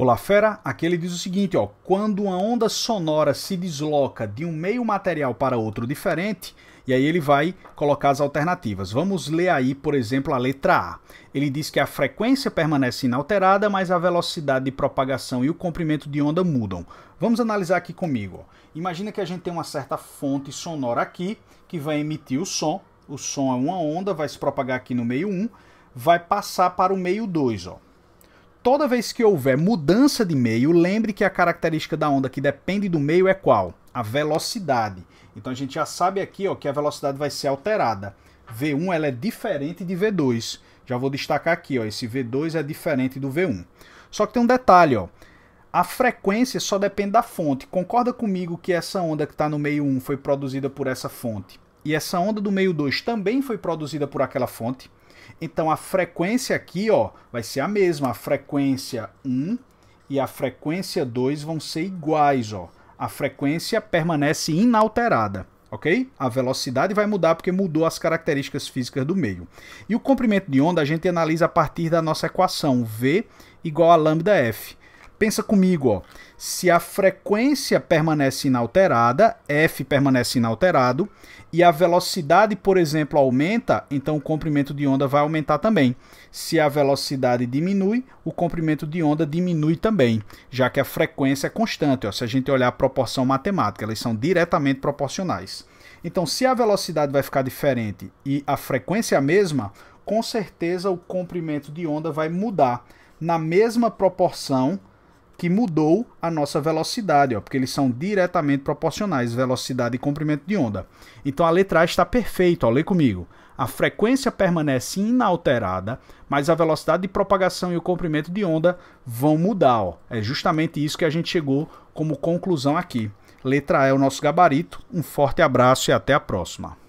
Olá Fera, aqui ele diz o seguinte, ó, quando uma onda sonora se desloca de um meio material para outro diferente, e aí ele vai colocar as alternativas. Vamos ler aí, por exemplo, a letra A. Ele diz que a frequência permanece inalterada, mas a velocidade de propagação e o comprimento de onda mudam. Vamos analisar aqui comigo. Ó. Imagina que a gente tem uma certa fonte sonora aqui que vai emitir o som. O som é uma onda, vai se propagar aqui no meio 1, vai passar para o meio 2, ó Toda vez que houver mudança de meio, lembre que a característica da onda que depende do meio é qual? A velocidade. Então a gente já sabe aqui ó, que a velocidade vai ser alterada. V1 ela é diferente de V2. Já vou destacar aqui, ó, esse V2 é diferente do V1. Só que tem um detalhe, ó. A frequência só depende da fonte. Concorda comigo que essa onda que está no meio 1 foi produzida por essa fonte? E essa onda do meio 2 também foi produzida por aquela fonte. Então a frequência aqui ó, vai ser a mesma. A frequência 1 e a frequência 2 vão ser iguais. Ó. A frequência permanece inalterada. Ok? A velocidade vai mudar porque mudou as características físicas do meio. E o comprimento de onda a gente analisa a partir da nossa equação V igual a λ f pensa comigo, ó. Se a frequência permanece inalterada, f permanece inalterado, e a velocidade, por exemplo, aumenta, então o comprimento de onda vai aumentar também. Se a velocidade diminui, o comprimento de onda diminui também, já que a frequência é constante. Ó. Se a gente olhar a proporção matemática, elas são diretamente proporcionais. Então, se a velocidade vai ficar diferente e a frequência é a mesma, com certeza o comprimento de onda vai mudar na mesma proporção que mudou a nossa velocidade, ó, porque eles são diretamente proporcionais, velocidade e comprimento de onda. Então a letra A está perfeita, ó, lê comigo. A frequência permanece inalterada, mas a velocidade de propagação e o comprimento de onda vão mudar. Ó. É justamente isso que a gente chegou como conclusão aqui. Letra A é o nosso gabarito. Um forte abraço e até a próxima.